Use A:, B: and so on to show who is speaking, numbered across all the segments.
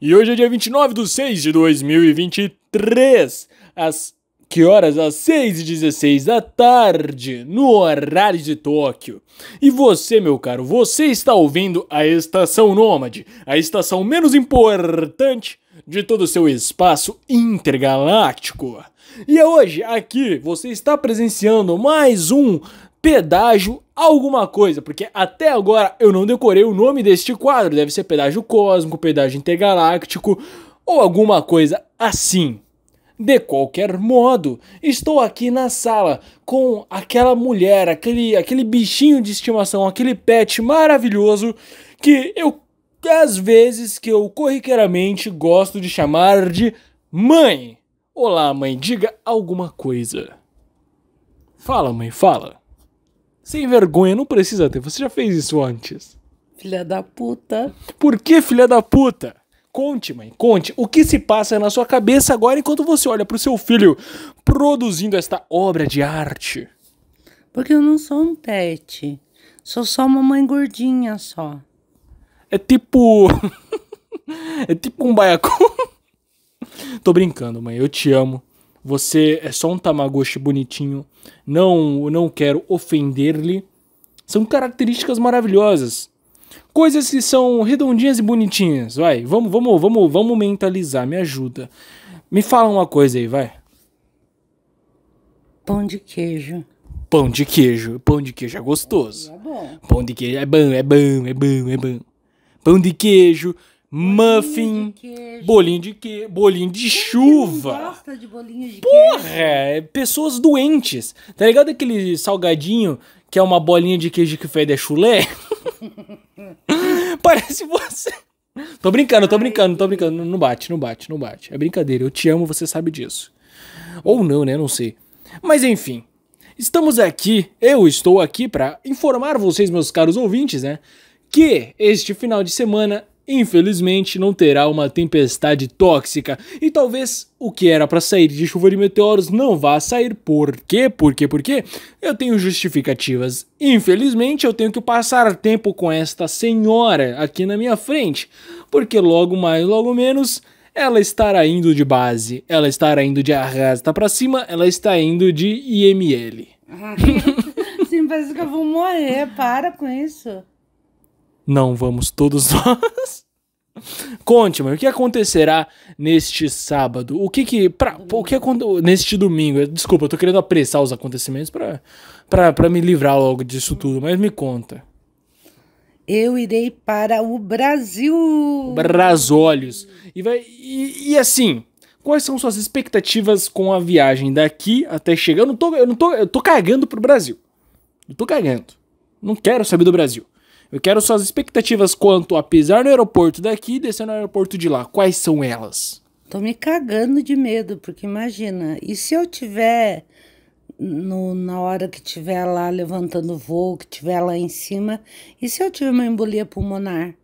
A: E hoje é dia 29 de 6 de 2023, às que horas? Às 6h16 da tarde, no horário de Tóquio. E você, meu caro, você está ouvindo a Estação Nômade, a estação menos importante de todo o seu espaço intergaláctico. E é hoje, aqui, você está presenciando mais um pedágio alguma coisa, porque até agora eu não decorei o nome deste quadro. Deve ser pedágio cósmico, pedágio intergaláctico ou alguma coisa assim. De qualquer modo, estou aqui na sala com aquela mulher, aquele, aquele bichinho de estimação, aquele pet maravilhoso que eu, às vezes, que eu corriqueiramente gosto de chamar de mãe. Olá, mãe, diga alguma coisa. Fala, mãe, fala. Sem vergonha, não precisa ter. Você já fez isso antes.
B: Filha da puta.
A: Por que, filha da puta? Conte, mãe, conte o que se passa na sua cabeça agora enquanto você olha pro seu filho produzindo esta obra de arte.
B: Porque eu não sou um pet. Sou só uma mãe gordinha só.
A: É tipo. é tipo um baiacu. Tô brincando, mãe. Eu te amo. Você é só um Tamagotchi bonitinho. Não, não quero ofender-lhe. São características maravilhosas. Coisas que são redondinhas e bonitinhas. Vai, vamos, vamos, vamos, vamos mentalizar, me ajuda. Me fala uma coisa aí, vai.
B: Pão de queijo.
A: Pão de queijo. Pão de queijo é gostoso. É bom. Pão de queijo é bom, é bom, é bom, é bom. Pão de queijo, muffin, bolinho de queijo, bolinho de chuva.
B: gosta de bolinho de Porra,
A: queijo? É pessoas doentes. Tá ligado aquele salgadinho que é uma bolinha de queijo que fede a é chulé? Parece você. Tô brincando, tô brincando, tô brincando. Não bate, não bate, não bate. É brincadeira. Eu te amo, você sabe disso. Ou não, né? Não sei. Mas enfim. Estamos aqui, eu estou aqui para informar vocês, meus caros ouvintes, né? Que este final de semana infelizmente não terá uma tempestade tóxica e talvez o que era para sair de chuva de meteoros não vá sair. Por quê? Por quê? Por quê? Eu tenho justificativas. Infelizmente eu tenho que passar tempo com esta senhora aqui na minha frente, porque logo mais, logo menos ela estará indo de base, ela estará indo de arrasta para cima, ela está indo de IML.
B: Ah, sim, parece que eu vou morrer, para com isso.
A: Não vamos todos nós. Conte-me, o que acontecerá neste sábado? O que que. Pra, o que neste domingo? Desculpa, eu tô querendo apressar os acontecimentos para me livrar logo disso tudo, mas me conta.
B: Eu irei para o Brasil!
A: Brasolhos! E, vai, e, e assim, quais são suas expectativas com a viagem daqui até chegar? Eu não tô, eu não tô, eu tô cagando pro Brasil. Eu tô cagando. Não quero saber do Brasil. Eu quero suas expectativas quanto a pisar no aeroporto daqui e descer no aeroporto de lá. Quais são elas?
B: Tô me cagando de medo, porque imagina, e se eu tiver no, na hora que tiver lá levantando voo, que tiver lá em cima, e se eu tiver uma embolia pulmonar?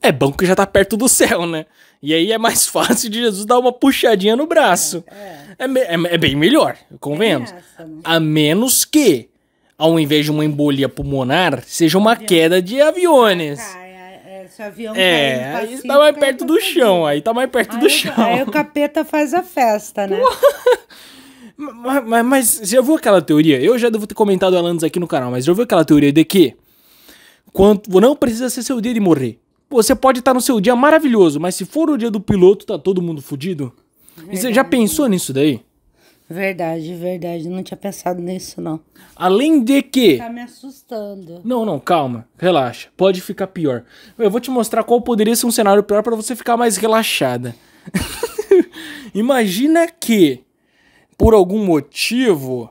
A: É bom que já tá perto do céu, né? E aí é mais fácil de Jesus dar uma puxadinha no braço. É, é. é, é, é bem melhor, convenhamos. É Essa, né? A menos que ao invés de uma embolia pulmonar, seja uma avião. queda de aviões. Ah, é,
B: é, esse avião é, tá tá aí tá mais perto
A: do chão, aí tá mais perto aí do chão. Aí o capeta faz a festa, né? mas, mas, mas você já viu aquela teoria? Eu já devo ter comentado ela antes aqui no canal, mas já viu aquela teoria de que quanto, não precisa ser seu dia de morrer. Você pode estar no seu dia maravilhoso, mas se for o dia do piloto, tá todo mundo fudido. E você já pensou nisso daí?
B: Verdade, verdade. Não tinha pensado nisso, não.
A: Além de que. Tá
B: me assustando.
A: Não, não, calma. Relaxa. Pode ficar pior. Eu vou te mostrar qual poderia ser um cenário pior para você ficar mais relaxada. Imagina que, por algum motivo.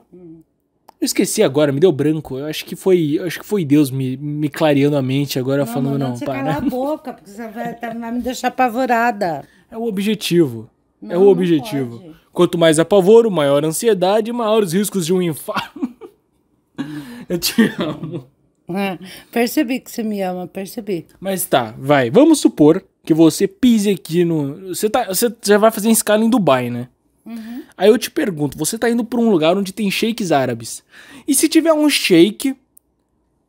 A: Eu esqueci agora, me deu branco. Eu acho que foi, acho que foi Deus me, me clareando a mente agora, não, falando, não, não para. Cala a
B: boca, porque você vai, vai me deixar
A: apavorada. É o objetivo. Não, é o objetivo. Pode. Quanto mais apavoro, maior ansiedade e maiores riscos de um infarto. Eu te amo.
B: É, percebi que você me ama, percebi.
A: Mas tá, vai. Vamos supor que você pise aqui no. Você, tá, você já vai fazer escala em Dubai, né? Uhum. Aí eu te pergunto: você tá indo pra um lugar onde tem shakes árabes. E se tiver um shake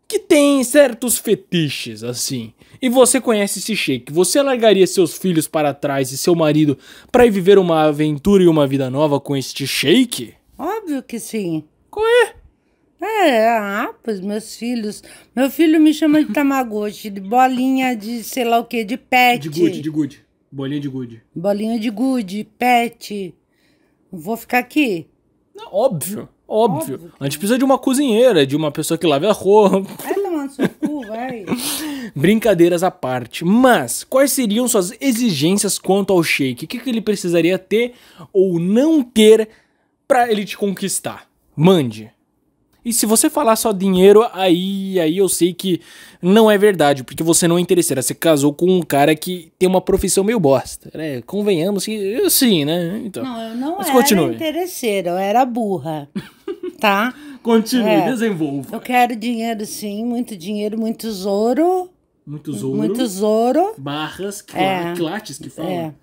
A: que tem certos fetiches, assim e você conhece esse sheik, você largaria seus filhos para trás e seu marido para ir viver uma aventura e uma vida nova com este sheik?
B: Óbvio que sim. Qual é? É, ah, pois meus filhos. Meu filho me chama de Tamagotchi, de bolinha de sei lá o que, de pet. De good, de
A: good. Bolinha de good.
B: Bolinha de good, pet. Vou ficar aqui. Não,
A: óbvio, óbvio. óbvio a gente precisa de uma cozinheira, de uma pessoa que lave a roupa.
B: Vai tomar no seu cu, vai.
A: Brincadeiras à parte. Mas, quais seriam suas exigências quanto ao shake? O que, que ele precisaria ter ou não ter para ele te conquistar? Mande. E se você falar só dinheiro, aí, aí eu sei que não é verdade, porque você não é interesseira. Você casou com um cara que tem uma profissão meio bosta, né? Convenhamos que eu sim, né? Então, não, eu não mas era continue.
B: interesseira, eu era burra, tá? continue, é, desenvolva. Eu quero dinheiro sim, muito dinheiro, muito ouro.
A: Muito ouro. ouro.
B: Barras, é, quilates que falam. É.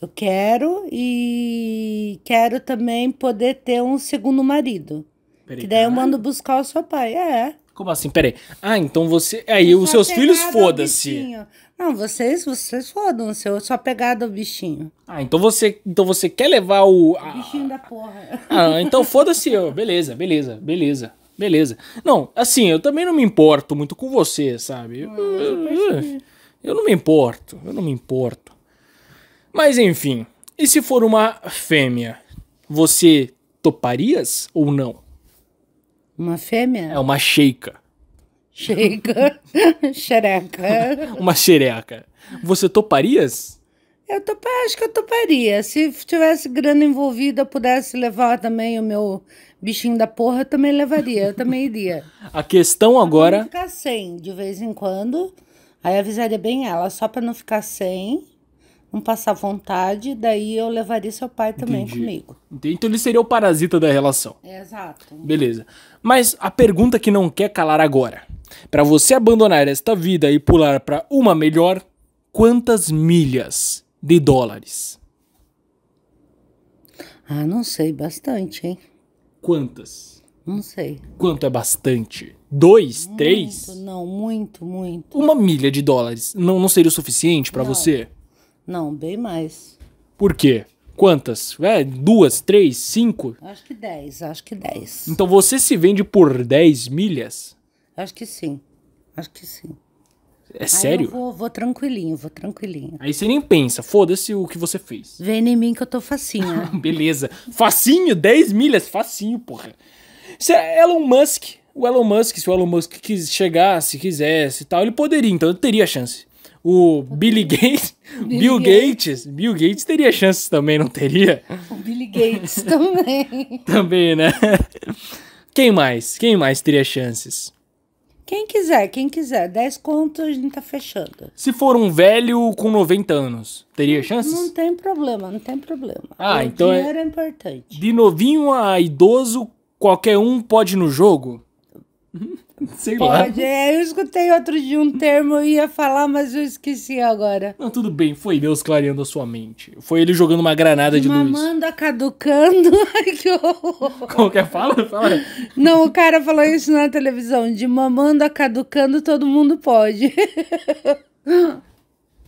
B: Eu quero e quero também poder ter um segundo marido. Peraí, que daí caralho. eu mando buscar o seu pai. É. Como assim?
A: Peraí. Ah, então você. Aí é, os seus filhos foda-se.
B: Não, vocês, vocês fodam-se,
A: eu só pegada o bichinho. Ah, então você, então você quer levar o. A...
B: bichinho da porra.
A: Ah, então foda-se Beleza, beleza, beleza. Beleza. Não, assim, eu também não me importo muito com você, sabe? Eu, ah, eu, não me importo, eu não me importo. Mas enfim, e se for uma fêmea, você toparias ou não? Uma fêmea? É uma sheika.
B: Sheika. xereca.
A: uma xereca. Você toparias?
B: Eu topa, acho que eu toparia. Se tivesse grana envolvida, pudesse levar também o meu Bichinho da porra eu também levaria, eu também iria.
A: A questão agora.
B: Pra não ficar sem de vez em quando. Aí avisaria bem ela, só pra não ficar sem, não passar vontade, daí eu levaria seu pai também Entendi. comigo.
A: Entendi. Então ele seria o parasita da relação. Exato. Beleza. Mas a pergunta que não quer calar agora. Para você abandonar esta vida e pular para uma melhor, quantas milhas de dólares?
B: Ah, não sei, bastante, hein?
A: quantas? Não sei. Quanto é bastante? Dois, muito, três?
B: Não, muito, muito.
A: Uma milha de dólares não, não seria o suficiente para você?
B: Não, bem mais.
A: Por quê? Quantas? É, duas, três, cinco?
B: Acho que dez, acho que dez.
A: Então você se vende por dez milhas?
B: Acho que sim,
A: acho que sim. É Aí sério? Eu
B: vou, vou tranquilinho, vou tranquilinho.
A: Aí você nem pensa, foda-se o que você fez. Vem em mim que eu tô facinho. Beleza. Facinho, 10 milhas, facinho, porra. Se é Elon Musk, o Elon Musk, se o Elon Musk quis chegar, se quisesse e tal, ele poderia, então ele teria chance. O Billy Gates, Bill Gates. Bill Gates teria chances também, não teria? O
B: Billy Gates também.
A: também, né? Quem mais? Quem mais teria chances?
B: Quem quiser, quem quiser. 10 contos a gente tá fechando.
A: Se for um velho com 90 anos, teria chances? Não
B: tem problema, não tem problema.
A: Ah, o então. É dinheiro é... é
B: importante.
A: De novinho a idoso, qualquer um pode ir no jogo? Sei lá. Pode,
B: é, eu escutei outro de um termo, eu ia falar, mas eu esqueci agora.
A: Não, tudo bem, foi Deus clareando a sua mente. Foi ele jogando uma granada de Mamanda luz.
B: Mamanda caducando. que horror. Como que é? Fala, fala. Não, o cara falou isso na televisão, de mamando caducando, todo mundo pode.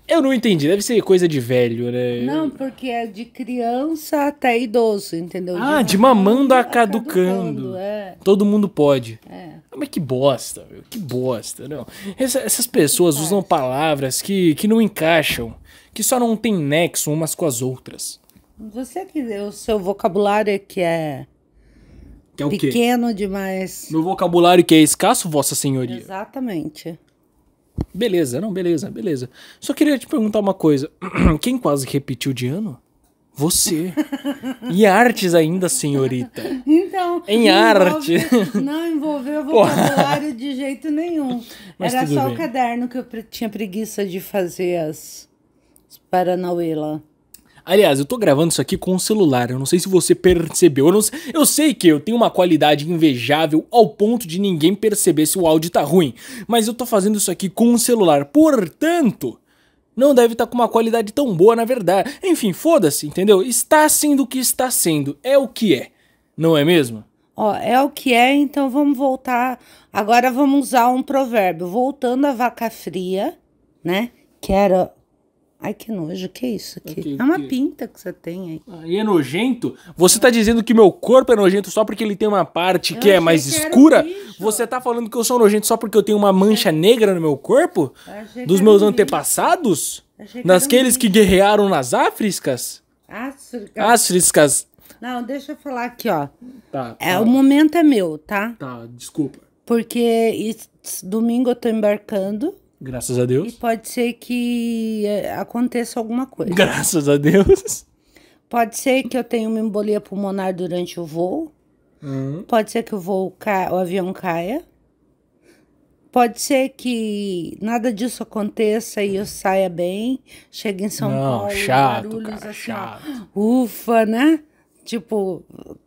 A: Eu não entendi, deve ser coisa de velho, né? Não,
B: porque é de criança até idoso, entendeu? Ah, de, de mamando
A: a caducando. é. Todo mundo pode. É. Ah, mas que bosta, meu, que bosta, não. Essa, essas pessoas usam palavras que, que não encaixam, que só não tem nexo umas com as outras.
B: Você que o seu vocabulário é que é
A: que é o pequeno
B: quê? demais.
A: Meu vocabulário que é escasso, vossa senhoria. Exatamente. Beleza, não, beleza, beleza. Só queria te perguntar uma coisa. Quem quase repetiu de ano? Você. E artes ainda, senhorita. Então. Em arte. Envolveu, não envolveu vocabulário
B: de jeito nenhum. Mas Era só bem. o caderno que eu tinha preguiça de fazer as Paranauê lá.
A: Aliás, eu tô gravando isso aqui com o um celular, eu não sei se você percebeu. Eu, não, eu sei que eu tenho uma qualidade invejável ao ponto de ninguém perceber se o áudio tá ruim, mas eu tô fazendo isso aqui com o um celular. Portanto, não deve estar tá com uma qualidade tão boa na verdade. Enfim, foda-se, entendeu? Está sendo o que está sendo, é o que é, não é mesmo?
B: Ó, é o que é, então vamos voltar. Agora vamos usar um provérbio. Voltando à vaca fria, né? Que era Ai, que nojo, que é isso aqui? Okay, é uma que... pinta que você tem aí.
A: Ah, e ah, é nojento? Você tá dizendo que meu corpo é nojento só porque ele tem uma parte eu que é mais que escura? você tá falando que eu sou nojento só porque eu tenho uma mancha negra no meu corpo? Dos meus antepassados? nasqueles que guerrearam nas Áfricas?
B: Áfricas. Áfricas. Não, deixa eu falar aqui, ó. Tá, tá. É, o momento é meu, tá? Tá, desculpa. Porque isso, domingo eu tô embarcando
A: Graças a Deus. E
B: pode ser que é, aconteça alguma coisa. Graças a Deus. Pode ser que eu tenha uma embolia pulmonar durante o voo. Uhum. Pode ser que o voo ca... o avião caia. Pode ser que nada disso aconteça e eu saia bem, chegue em São Não, Paulo, chato, cara, assim, chato. ufa, né? Tipo,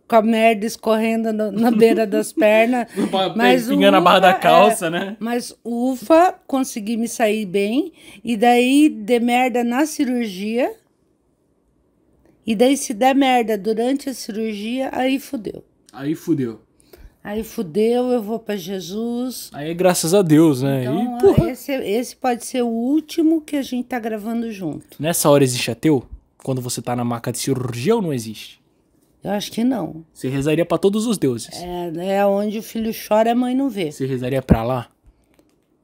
B: com a merda escorrendo no, na beira das pernas. mas Pingando na barra da é, calça, é, né? Mas ufa, consegui me sair bem. E daí de merda na cirurgia. E daí se der merda durante a cirurgia, aí fudeu.
A: Aí fudeu.
B: Aí fudeu, eu vou para Jesus.
A: Aí é graças a Deus, né? Então,
B: e, esse, esse pode ser o último que a gente tá gravando junto.
A: Nessa hora existe ateu? Quando você tá na maca de cirurgia ou não existe? Eu acho que não. Você rezaria para todos os deuses.
B: É, é onde o filho chora e a mãe não vê.
A: Você rezaria para lá?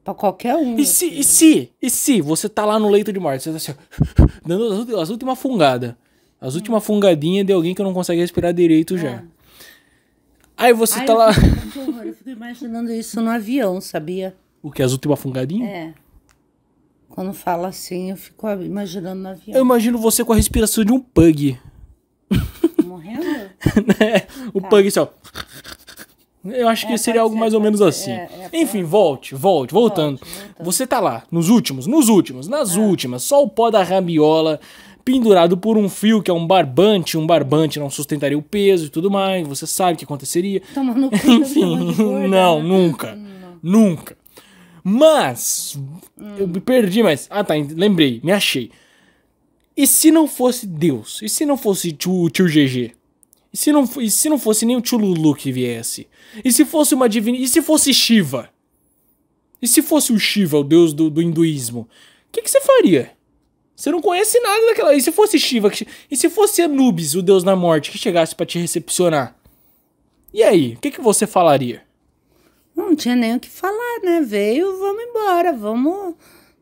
A: Pra qualquer um. E se, e se, e se você tá lá no leito de morte, você tá assim, ó, dando as, últimas fungadas. As últimas fungadinhas de alguém que não consegue respirar direito é. já. Aí você Ai, tá eu lá.
B: horror, eu fico imaginando isso no avião, sabia?
A: O que? As últimas fungadinhas?
B: É. Quando fala assim, eu fico imaginando no avião.
A: Eu imagino você com a respiração de um pug. morrendo? Né? o tá. Pug só. Eu acho é, que seria algo ser, mais ou menos ser. assim. É, é, Enfim, volte, volte, voltando. Volte, voltando. Você tá lá, nos últimos, nos últimos, nas ah. últimas, só o pó da rabiola pendurado por um fio que é um barbante, um barbante não sustentaria o peso e tudo mais, você sabe o que aconteceria. Tomando Enfim, né? não, nunca. Hum, não. Nunca. Mas, hum. eu me perdi, mas. Ah tá, lembrei, me achei. E se não fosse Deus? E se não fosse o tio GG? E se, não, e se não fosse nem o tio Lulu que viesse? E se fosse uma divina. E se fosse Shiva? E se fosse o Shiva, o deus do, do hinduísmo? O que, que você faria? Você não conhece nada daquela. E se fosse Shiva? Que... E se fosse Anubis, o deus da morte, que chegasse para te recepcionar? E aí? O que, que você falaria?
B: Não tinha nem o que falar, né? Veio, vamos embora, vamos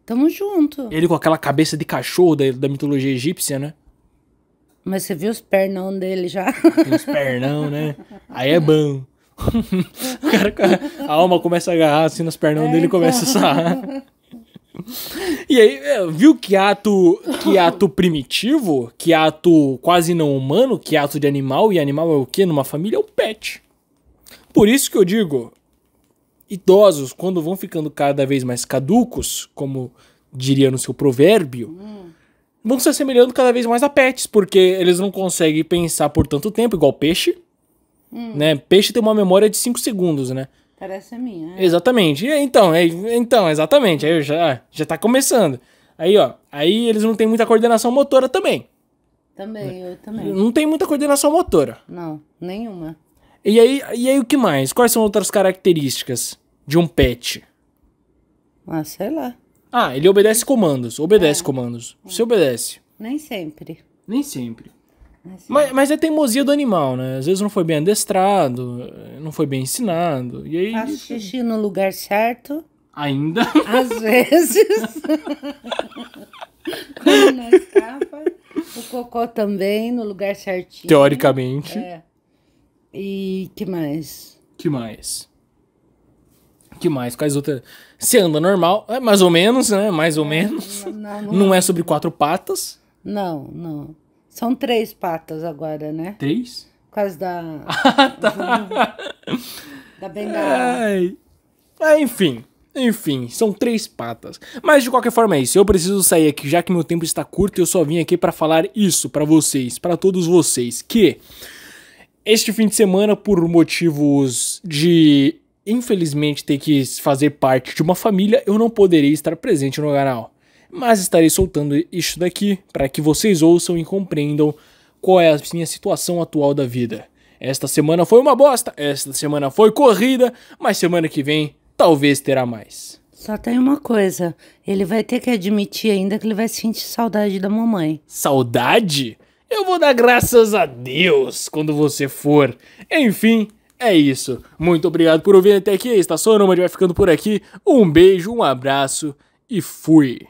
B: Tamo junto. Ele com
A: aquela cabeça de cachorro da, da mitologia egípcia, né?
B: Mas você viu os pernão dele já? Tem os pernão,
A: né? Aí é bom. o cara, a alma começa a agarrar assim nos pernão é, dele e começa a sarrar. E aí, é, viu que ato, que ato primitivo, que ato quase não humano, que ato de animal, e animal é o que numa família? É o pet. Por isso que eu digo, idosos, quando vão ficando cada vez mais caducos, como diria no seu provérbio, hum. vão se assemelhando cada vez mais a pets, porque eles não conseguem pensar por tanto tempo, igual peixe. Hum. Né? Peixe tem uma memória de 5 segundos, né?
B: Parece a minha.
A: Né? Exatamente. Então, é, então, exatamente. Aí já, ah, já tá começando. Aí, ó. Aí eles não têm muita coordenação motora também.
B: Também, eu também.
A: Não tem muita coordenação motora.
B: Não, nenhuma.
A: E aí, e aí o que mais? Quais são outras características de um pet? Ah, sei lá. Ah, ele obedece comandos. Obedece é. comandos. Você obedece. Nem sempre. Nem sempre. Mas, mas é teimosia do animal, né? Às vezes não foi bem adestrado, não foi bem ensinado. E aí... Faz xixi no lugar certo. Ainda? Às vezes. Como não escapa.
B: O cocô também no lugar certinho. Teoricamente. É.
A: E que mais? Que mais? Que mais? Quais outras? Você anda normal, é mais ou menos, né? Mais ou é, menos.
B: Não, não, não, é
A: sobre quatro patas. Não, não.
B: São três patas agora, né? Três? Por causa da. Ah, tá. da bengala.
A: Ai. É, enfim. Enfim, são três patas. Mas de qualquer forma é isso. Eu preciso sair aqui, já que meu tempo está curto, eu só vim aqui para falar isso para vocês, para todos vocês, que este fim de semana, por motivos de infelizmente ter que fazer parte de uma família, eu não poderei estar presente no canal. Mas estarei soltando isso daqui para que vocês ouçam e compreendam qual é a minha situação atual da vida. Esta semana foi uma bosta, esta semana foi corrida, mas semana que vem talvez terá mais.
B: Só tem uma coisa, ele vai ter que admitir ainda que ele vai sentir saudade da mamãe.
A: Saudade? Eu vou dar graças a Deus quando você for. Enfim, é isso. Muito obrigado por ouvir até aqui. A Estação Nômade vai ficando por aqui. Um beijo, um abraço e fui.